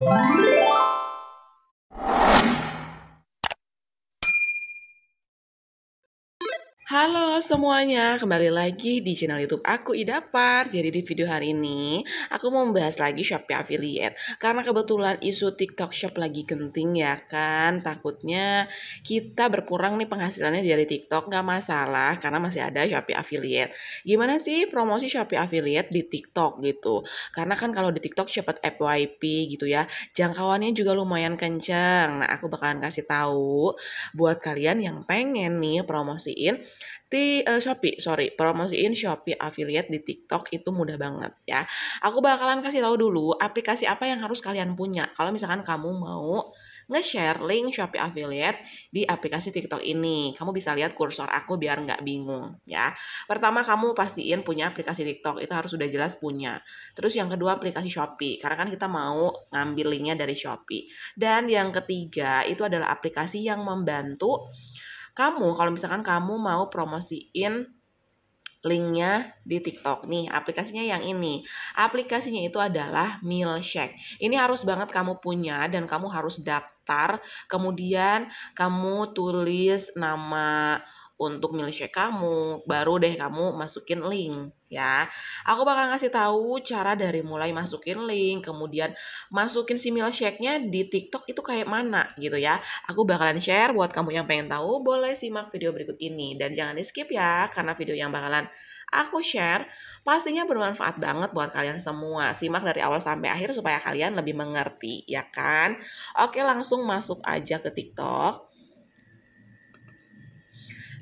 Bye. Halo semuanya, kembali lagi di channel YouTube aku Idapar. Jadi di video hari ini aku mau membahas lagi Shopee affiliate karena kebetulan isu TikTok Shop lagi genting ya kan. Takutnya kita berkurang nih penghasilannya dari TikTok nggak masalah karena masih ada Shopee affiliate. Gimana sih promosi Shopee affiliate di TikTok gitu? Karena kan kalau di TikTok cepat FYP gitu ya, jangkauannya juga lumayan kenceng. Nah, aku bakalan kasih tahu buat kalian yang pengen nih promosiin di uh, eh, Shopee, sorry, promosiin Shopee affiliate di TikTok itu mudah banget ya. Aku bakalan kasih tahu dulu aplikasi apa yang harus kalian punya. Kalau misalkan kamu mau nge-share link Shopee affiliate di aplikasi TikTok ini, kamu bisa lihat kursor aku biar nggak bingung ya. Pertama kamu pastiin punya aplikasi TikTok itu harus sudah jelas punya. Terus yang kedua aplikasi Shopee, karena kan kita mau ngambil linknya dari Shopee. Dan yang ketiga itu adalah aplikasi yang membantu kamu kalau misalkan kamu mau promosiin linknya di TikTok nih aplikasinya yang ini aplikasinya itu adalah milshake ini harus banget kamu punya dan kamu harus daftar kemudian kamu tulis nama untuk milih kamu, baru deh kamu masukin link ya. Aku bakal ngasih tahu cara dari mulai masukin link, kemudian masukin si milkshake-nya di TikTok itu kayak mana gitu ya. Aku bakalan share buat kamu yang pengen tahu, boleh simak video berikut ini dan jangan di-skip ya karena video yang bakalan aku share pastinya bermanfaat banget buat kalian semua. Simak dari awal sampai akhir supaya kalian lebih mengerti, ya kan? Oke, langsung masuk aja ke TikTok.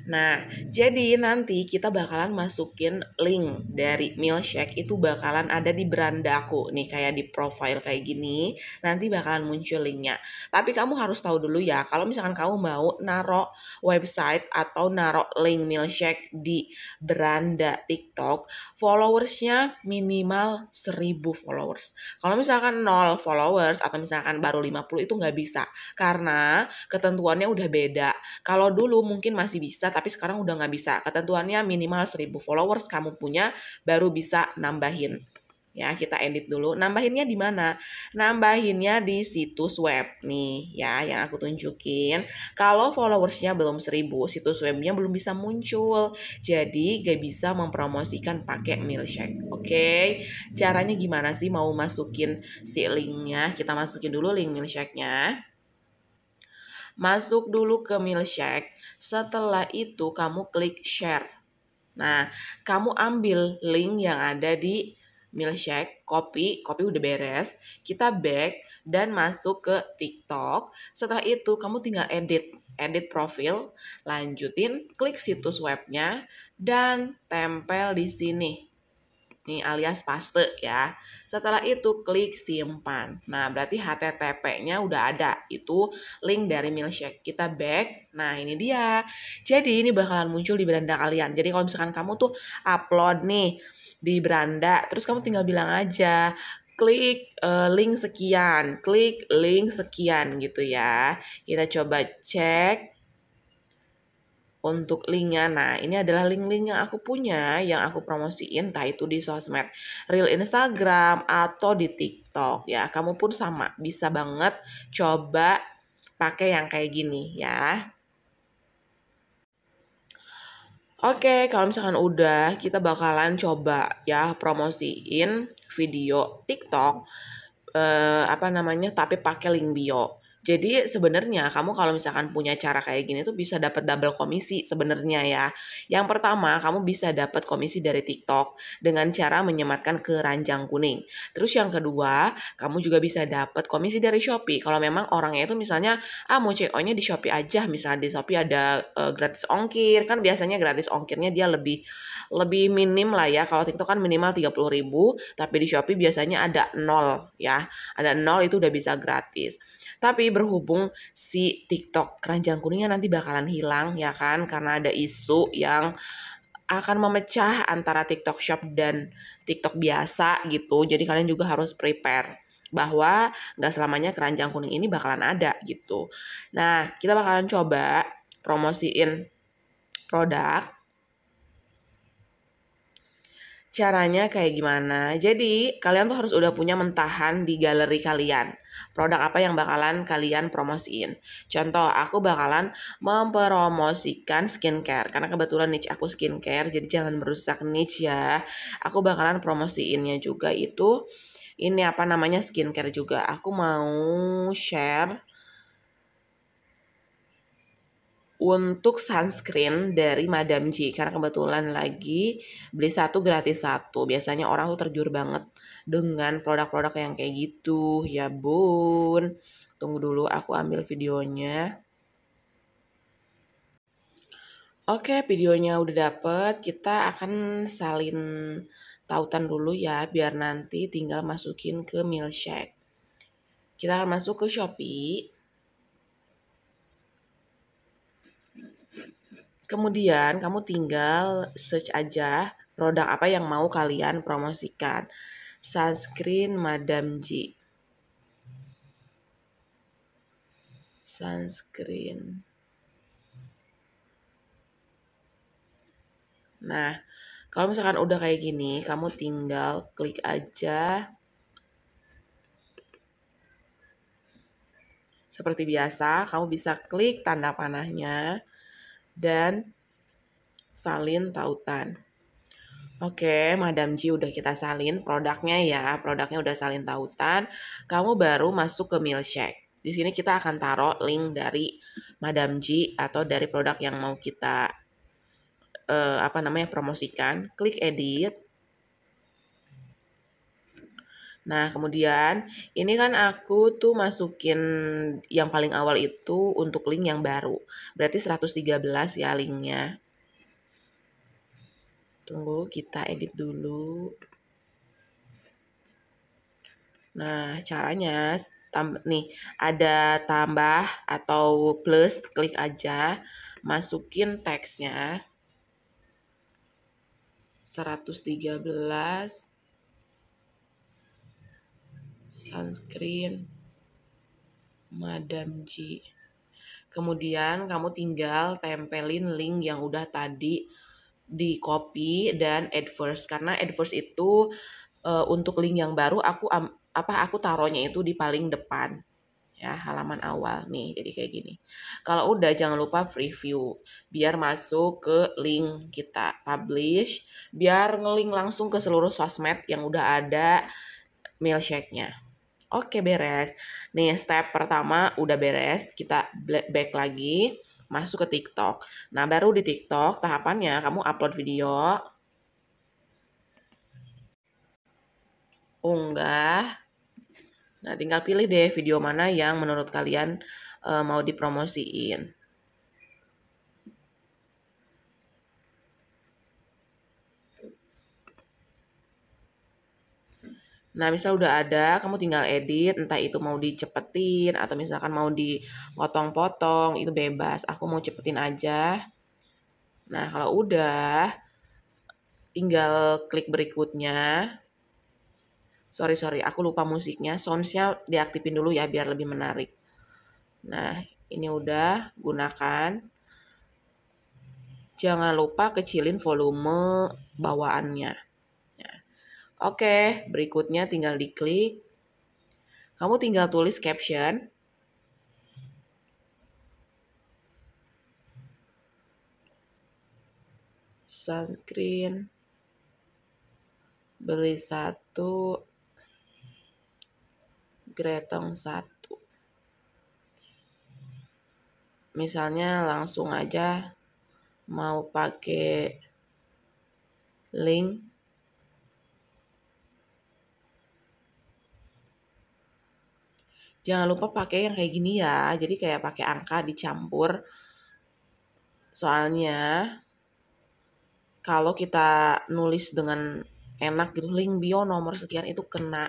Nah, jadi nanti kita bakalan masukin link dari milkshake itu bakalan ada di beranda aku nih kayak di profile kayak gini. Nanti bakalan muncul linknya. Tapi kamu harus tahu dulu ya, kalau misalkan kamu mau narok website atau narok link milkshake di beranda TikTok, followersnya minimal 1000 followers. Kalau misalkan 0 followers atau misalkan baru 50 itu nggak bisa karena ketentuannya udah beda. Kalau dulu mungkin masih bisa tapi sekarang udah nggak bisa. Ketentuannya minimal 1000 followers kamu punya baru bisa nambahin. Ya, kita edit dulu. Nambahinnya di mana? Nambahinnya di situs web nih ya yang aku tunjukin. Kalau followersnya belum 1000, situs webnya belum bisa muncul. Jadi gak bisa mempromosikan pakai mailshake. Oke, okay? caranya gimana sih mau masukin si linknya? Kita masukin dulu link mailshake nya Masuk dulu ke milkshake, setelah itu kamu klik share. Nah, kamu ambil link yang ada di milkshake, copy, copy udah beres, kita back dan masuk ke TikTok. Setelah itu kamu tinggal edit, edit profil, lanjutin, klik situs webnya, dan tempel di sini nih alias paste ya. Setelah itu klik simpan. Nah, berarti HTTP-nya udah ada. Itu link dari Milkshake. Kita back. Nah, ini dia. Jadi ini bakalan muncul di beranda kalian. Jadi kalau misalkan kamu tuh upload nih di beranda, terus kamu tinggal bilang aja klik uh, link sekian, klik link sekian gitu ya. Kita coba cek untuk linknya. Nah, ini adalah link-link yang aku punya, yang aku promosiin, entah itu di sosmed, real Instagram, atau di TikTok ya. Kamu pun sama, bisa banget coba pakai yang kayak gini ya. Oke, kalau misalkan udah, kita bakalan coba ya promosiin video TikTok eh, apa namanya, tapi pakai link bio. Jadi sebenarnya kamu kalau misalkan punya cara kayak gini tuh bisa dapat double komisi sebenarnya ya. Yang pertama, kamu bisa dapat komisi dari TikTok dengan cara menyematkan ke ranjang kuning. Terus yang kedua, kamu juga bisa dapat komisi dari Shopee. Kalau memang orangnya itu misalnya ah mau CO-nya di Shopee aja, misalnya di Shopee ada uh, gratis ongkir, kan biasanya gratis ongkirnya dia lebih lebih minim lah ya. Kalau TikTok kan minimal 30 ribu, tapi di Shopee biasanya ada nol ya. Ada nol itu udah bisa gratis. Tapi berhubung si TikTok keranjang kuningnya nanti bakalan hilang ya kan karena ada isu yang akan memecah antara TikTok Shop dan TikTok biasa gitu. Jadi kalian juga harus prepare bahwa nggak selamanya keranjang kuning ini bakalan ada gitu. Nah, kita bakalan coba promosiin produk Caranya kayak gimana? Jadi, kalian tuh harus udah punya mentahan di galeri kalian. Produk apa yang bakalan kalian promosiin. Contoh, aku bakalan mempromosikan skincare. Karena kebetulan niche aku skincare, jadi jangan merusak niche ya. Aku bakalan promosiinnya juga itu. Ini apa namanya skincare juga. Aku mau share untuk sunscreen dari Madam J karena kebetulan lagi beli satu gratis satu. Biasanya orang tuh terjur banget dengan produk-produk yang kayak gitu. Ya bun, tunggu dulu aku ambil videonya. Oke, videonya udah dapet. Kita akan salin tautan dulu ya, biar nanti tinggal masukin ke milkshake. Kita akan masuk ke Shopee. Kemudian kamu tinggal search aja produk apa yang mau kalian promosikan. Sunscreen Madam G. Sunscreen. Nah, kalau misalkan udah kayak gini, kamu tinggal klik aja Seperti biasa, kamu bisa klik tanda panahnya, dan salin tautan. Oke, Madam Ji udah kita salin produknya ya. Produknya udah salin tautan. Kamu baru masuk ke milkshake. Di sini kita akan taruh link dari Madam Ji atau dari produk yang mau kita uh, apa namanya promosikan. Klik edit. Nah, kemudian ini kan aku tuh masukin yang paling awal itu untuk link yang baru. Berarti 113 ya linknya. Tunggu, kita edit dulu. Nah, caranya nih ada tambah atau plus, klik aja, masukin teksnya. 113 sunscreen Madam G. Kemudian kamu tinggal tempelin link yang udah tadi di copy dan adverse karena adverse itu e, untuk link yang baru aku am apa aku taruhnya itu di paling depan ya halaman awal nih jadi kayak gini kalau udah jangan lupa preview biar masuk ke link kita publish biar ngelink langsung ke seluruh sosmed yang udah ada milkshake-nya. Oke beres. Nih step pertama udah beres, kita back lagi, masuk ke TikTok. Nah baru di TikTok tahapannya kamu upload video, unggah. Nah tinggal pilih deh video mana yang menurut kalian uh, mau dipromosiin. Nah, misal udah ada, kamu tinggal edit, entah itu mau dicepetin atau misalkan mau dipotong-potong, itu bebas. Aku mau cepetin aja. Nah, kalau udah, tinggal klik berikutnya. Sorry, sorry, aku lupa musiknya. Soundsnya diaktifin dulu ya, biar lebih menarik. Nah, ini udah, gunakan. Jangan lupa kecilin volume bawaannya. Oke, berikutnya tinggal diklik. Kamu tinggal tulis caption. Sunscreen. Beli satu. Gretong satu. Misalnya langsung aja mau pakai link jangan lupa pakai yang kayak gini ya jadi kayak pakai angka dicampur soalnya kalau kita nulis dengan enak gitu link bio nomor sekian itu kena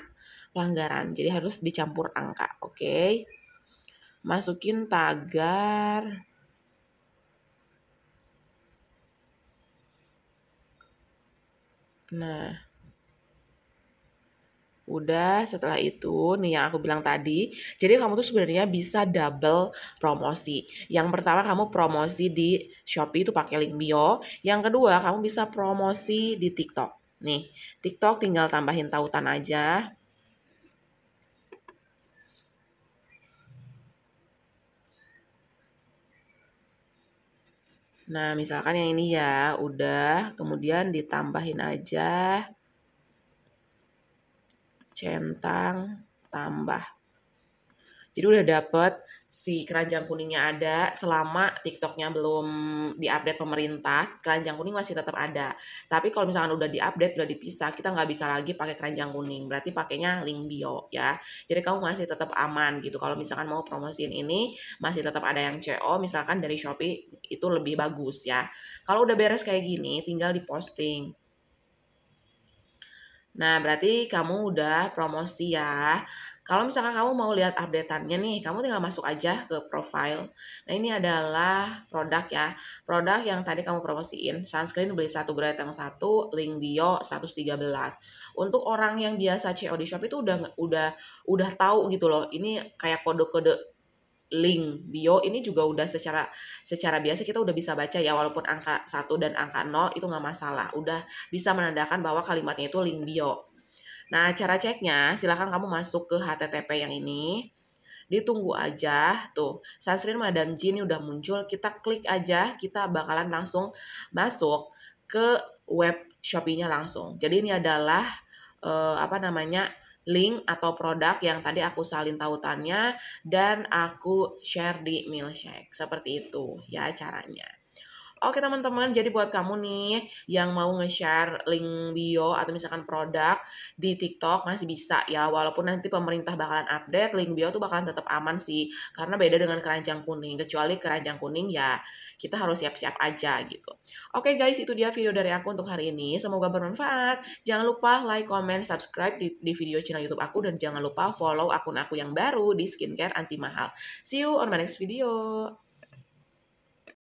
pelanggaran jadi harus dicampur angka oke okay? masukin tagar nah Udah setelah itu nih yang aku bilang tadi, jadi kamu tuh sebenarnya bisa double promosi. Yang pertama kamu promosi di Shopee itu pakai link bio, yang kedua kamu bisa promosi di TikTok. Nih, TikTok tinggal tambahin tautan aja. Nah, misalkan yang ini ya, udah kemudian ditambahin aja centang, tambah. Jadi udah dapet si keranjang kuningnya ada selama TikToknya belum diupdate pemerintah keranjang kuning masih tetap ada tapi kalau misalkan udah diupdate udah dipisah kita nggak bisa lagi pakai keranjang kuning berarti pakainya link bio ya jadi kamu masih tetap aman gitu kalau misalkan mau promosiin ini masih tetap ada yang CO misalkan dari Shopee itu lebih bagus ya kalau udah beres kayak gini tinggal diposting Nah, berarti kamu udah promosi ya. Kalau misalkan kamu mau lihat updateannya nih, kamu tinggal masuk aja ke profile. Nah, ini adalah produk ya. Produk yang tadi kamu promosiin. Sunscreen beli satu gratis yang satu, link bio 113. Untuk orang yang biasa COD di shop itu udah udah udah tahu gitu loh. Ini kayak kode-kode link bio ini juga udah secara secara biasa kita udah bisa baca ya walaupun angka 1 dan angka 0 itu nggak masalah udah bisa menandakan bahwa kalimatnya itu link bio nah cara ceknya silahkan kamu masuk ke http yang ini ditunggu aja tuh sasrin Madam Jin ini udah muncul kita klik aja kita bakalan langsung masuk ke web Shopee-nya langsung jadi ini adalah uh, apa namanya link atau produk yang tadi aku salin tautannya dan aku share di milkshake seperti itu ya caranya Oke teman-teman, jadi buat kamu nih yang mau nge-share link bio atau misalkan produk di TikTok masih bisa ya. Walaupun nanti pemerintah bakalan update, link bio tuh bakalan tetap aman sih. Karena beda dengan keranjang kuning. Kecuali keranjang kuning ya kita harus siap-siap aja gitu. Oke guys, itu dia video dari aku untuk hari ini. Semoga bermanfaat. Jangan lupa like, comment, subscribe di, di video channel YouTube aku. Dan jangan lupa follow akun aku yang baru di Skincare Anti Mahal. See you on my next video.